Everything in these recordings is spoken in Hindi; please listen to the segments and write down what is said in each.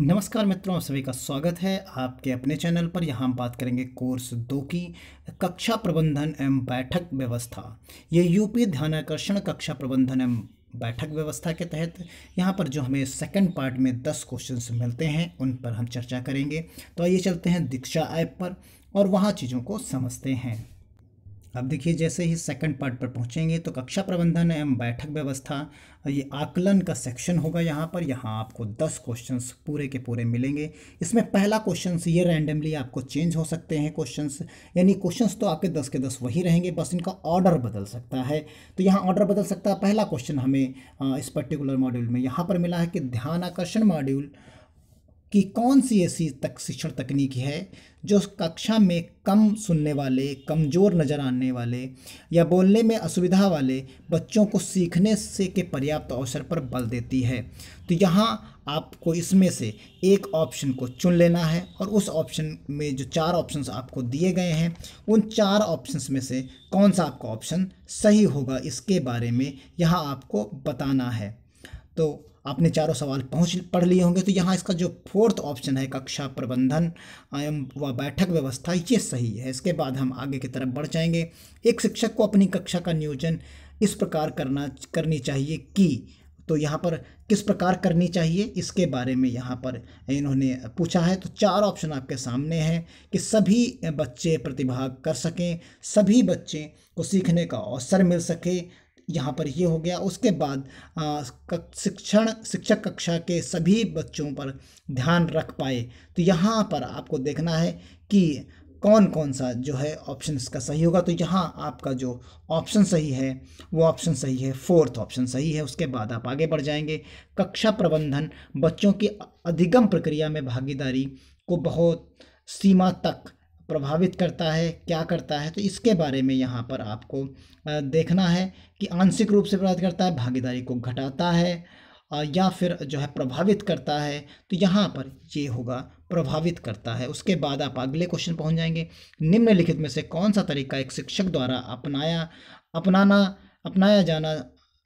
नमस्कार मित्रों आप सभी का स्वागत है आपके अपने चैनल पर यहाँ हम बात करेंगे कोर्स दो की कक्षा प्रबंधन एवं बैठक व्यवस्था ये यूपी ध्यानाकर्षण कक्षा प्रबंधन एवं बैठक व्यवस्था के तहत यहाँ पर जो हमें सेकंड पार्ट में दस क्वेश्चंस मिलते हैं उन पर हम चर्चा करेंगे तो आइए चलते हैं दीक्षा ऐप पर और वहाँ चीज़ों को समझते हैं अब देखिए जैसे ही सेकंड पार्ट पर पहुंचेंगे तो कक्षा प्रबंधन एवं बैठक व्यवस्था ये आकलन का सेक्शन होगा यहाँ पर यहाँ आपको दस क्वेश्चंस पूरे के पूरे मिलेंगे इसमें पहला क्वेश्चंस ये रैंडमली आपको चेंज हो सकते हैं क्वेश्चंस यानी क्वेश्चंस तो आपके दस के दस वही रहेंगे बस इनका ऑर्डर बदल सकता है तो यहाँ ऑर्डर बदल सकता है पहला क्वेश्चन हमें इस पर्टिकुलर मॉड्यूल में यहाँ पर मिला है कि ध्यान आकर्षण मॉड्यूल कि कौन सी ऐसी तक शिक्षण तकनीक है जो कक्षा में कम सुनने वाले कमज़ोर नज़र आने वाले या बोलने में असुविधा वाले बच्चों को सीखने से के पर्याप्त अवसर पर बल देती है तो यहाँ आपको इसमें से एक ऑप्शन को चुन लेना है और उस ऑप्शन में जो चार ऑप्शंस आपको दिए गए हैं उन चार ऑप्शंस में से कौन सा आपका ऑप्शन सही होगा इसके बारे में यहाँ आपको बताना है तो आपने चारों सवाल पहुँच पढ़ लिए होंगे तो यहाँ इसका जो फोर्थ ऑप्शन है कक्षा प्रबंधन एवं व बैठक व्यवस्था ये सही है इसके बाद हम आगे की तरफ बढ़ जाएंगे एक शिक्षक को अपनी कक्षा का नियोजन इस प्रकार करना करनी चाहिए कि तो यहाँ पर किस प्रकार करनी चाहिए इसके बारे में यहाँ पर इन्होंने पूछा है तो चार ऑप्शन आपके सामने हैं कि सभी बच्चे प्रतिभाग कर सकें सभी बच्चे को सीखने का अवसर मिल सके यहाँ पर ये हो गया उसके बाद शिक्षण शिक्षक कक्षा के सभी बच्चों पर ध्यान रख पाए तो यहाँ पर आपको देखना है कि कौन कौन सा जो है ऑप्शन इसका सही होगा तो यहाँ आपका जो ऑप्शन सही है वो ऑप्शन सही है फोर्थ ऑप्शन सही है उसके बाद आप आगे बढ़ जाएंगे कक्षा प्रबंधन बच्चों की अधिगम प्रक्रिया में भागीदारी को बहुत सीमा तक प्रभावित करता है क्या करता है तो इसके बारे में यहाँ पर आपको देखना है कि आंशिक रूप से प्रभावित करता है भागीदारी को घटाता है या फिर जो है प्रभावित करता है तो यहाँ पर ये होगा प्रभावित करता है उसके बाद आप अगले क्वेश्चन पहुँच जाएंगे निम्नलिखित में से कौन सा तरीका एक शिक्षक द्वारा अपनाया अपनाना अपनाया जाना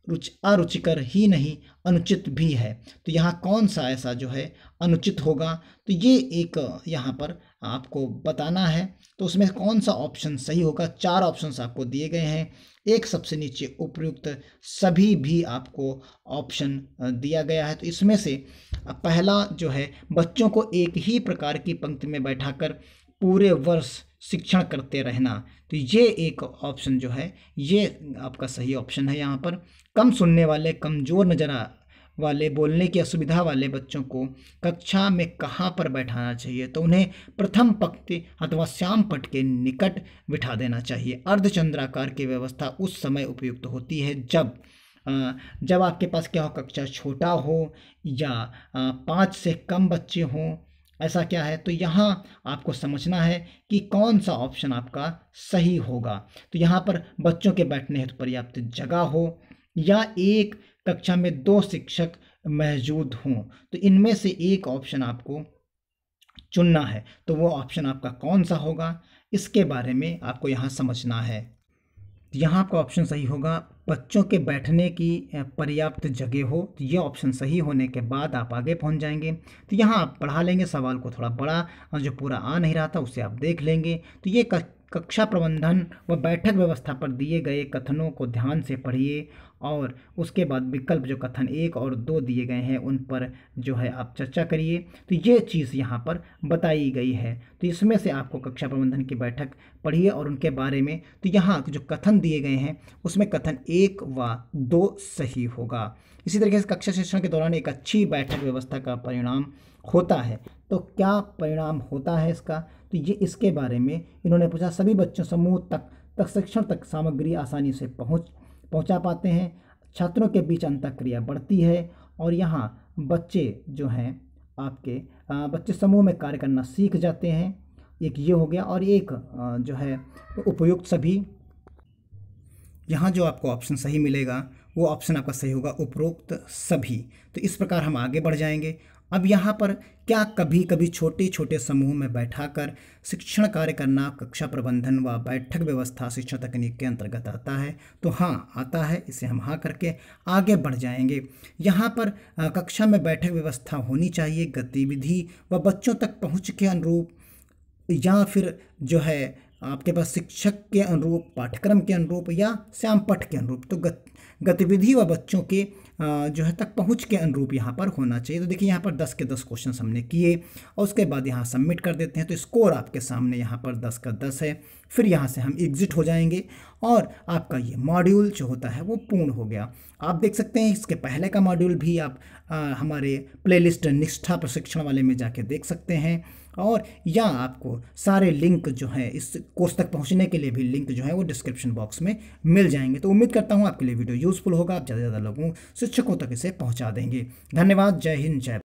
रुच अरुचिकर ही नहीं अनुचित भी है तो यहाँ कौन सा ऐसा जो है अनुचित होगा तो ये एक यहाँ पर आपको बताना है तो उसमें कौन सा ऑप्शन सही होगा चार ऑप्शंस आपको दिए गए हैं एक सबसे नीचे उपयुक्त सभी भी आपको ऑप्शन दिया गया है तो इसमें से पहला जो है बच्चों को एक ही प्रकार की पंक्ति में बैठाकर पूरे वर्ष शिक्षण करते रहना तो ये एक ऑप्शन जो है ये आपका सही ऑप्शन है यहाँ पर कम सुनने वाले कमज़ोर नजरा वाले बोलने की असुविधा वाले बच्चों को कक्षा में कहाँ पर बैठाना चाहिए तो उन्हें प्रथम पक्ति अथवा श्याम पट के निकट बिठा देना चाहिए अर्धचंद्राकार की व्यवस्था उस समय उपयुक्त होती है जब जब आपके पास क्या हो कक्षा छोटा हो या पाँच से कम बच्चे हों ऐसा क्या है तो यहाँ आपको समझना है कि कौन सा ऑप्शन आपका सही होगा तो यहाँ पर बच्चों के बैठने हेतु पर्याप्त जगह हो या एक कक्षा में दो शिक्षक मौजूद हों तो इनमें से एक ऑप्शन आपको चुनना है तो वो ऑप्शन आपका कौन सा होगा इसके बारे में आपको यहाँ समझना है तो यहाँ आपका ऑप्शन सही होगा बच्चों के बैठने की पर्याप्त जगह हो तो ये ऑप्शन सही होने के बाद आप आगे पहुँच जाएंगे तो यहाँ आप पढ़ा लेंगे सवाल को थोड़ा बड़ा और जो पूरा आ नहीं रहा था उसे आप देख लेंगे तो ये कक्षा प्रबंधन व बैठक व्यवस्था पर दिए गए कथनों को ध्यान से पढ़िए और उसके बाद विकल्प जो कथन एक और दो दिए गए हैं उन पर जो है आप चर्चा करिए तो ये चीज़ यहाँ पर बताई गई है तो इसमें से आपको कक्षा प्रबंधन की बैठक पढ़िए और उनके बारे में तो यहाँ जो कथन दिए गए हैं उसमें कथन एक व दो सही होगा इसी तरीके से कक्षा शिक्षण के दौरान एक अच्छी बैठक व्यवस्था का परिणाम होता है तो क्या परिणाम होता है इसका तो ये इसके बारे में इन्होंने पूछा सभी बच्चों समूह तक तक शिक्षण तक सामग्री आसानी से पहुँच पहुंचा पाते हैं छात्रों के बीच अंत क्रिया बढ़ती है और यहाँ बच्चे जो हैं आपके बच्चे समूह में कार्य करना सीख जाते हैं एक ये हो गया और एक जो है उपयुक्त सभी यहाँ जो आपको ऑप्शन सही मिलेगा वो ऑप्शन आपका सही होगा उपरोक्त सभी तो इस प्रकार हम आगे बढ़ जाएंगे अब यहाँ पर क्या कभी कभी छोटे छोटे समूह में बैठाकर शिक्षण कार्य करना कक्षा प्रबंधन व बैठक व्यवस्था शिक्षा तकनीक के अंतर्गत आता है तो हाँ आता है इसे हम हाँ करके आगे बढ़ जाएंगे यहाँ पर कक्षा में बैठक व्यवस्था होनी चाहिए गतिविधि व बच्चों तक पहुँच के अनुरूप या फिर जो है आपके पास शिक्षक के अनुरूप पाठ्यक्रम के अनुरूप या श्याम पठ के अनुरूप तो गतिविधि व बच्चों के जो है तक पहुँच के अनुरूप यहाँ पर होना चाहिए तो देखिए यहाँ पर दस के दस क्वेश्चन हमने किए और उसके बाद यहाँ सबमिट कर देते हैं तो स्कोर आपके सामने यहाँ पर दस का दस है फिर यहाँ से हम एग्ज़िट हो जाएंगे और आपका ये मॉड्यूल जो होता है वो पूर्ण हो गया आप देख सकते हैं इसके पहले का मॉड्यूल भी आप आ, हमारे प्ले निष्ठा प्रशिक्षण वाले में जाके देख सकते हैं और या आपको सारे लिंक जो हैं इस कोर्स तक पहुंचने के लिए भी लिंक जो है वो डिस्क्रिप्शन बॉक्स में मिल जाएंगे तो उम्मीद करता हूँ आपके लिए वीडियो यूज़फुल होगा आप ज़्यादा से ज़्यादा लोगों शिक्षकों तक इसे पहुँचा देंगे धन्यवाद जय हिंद जय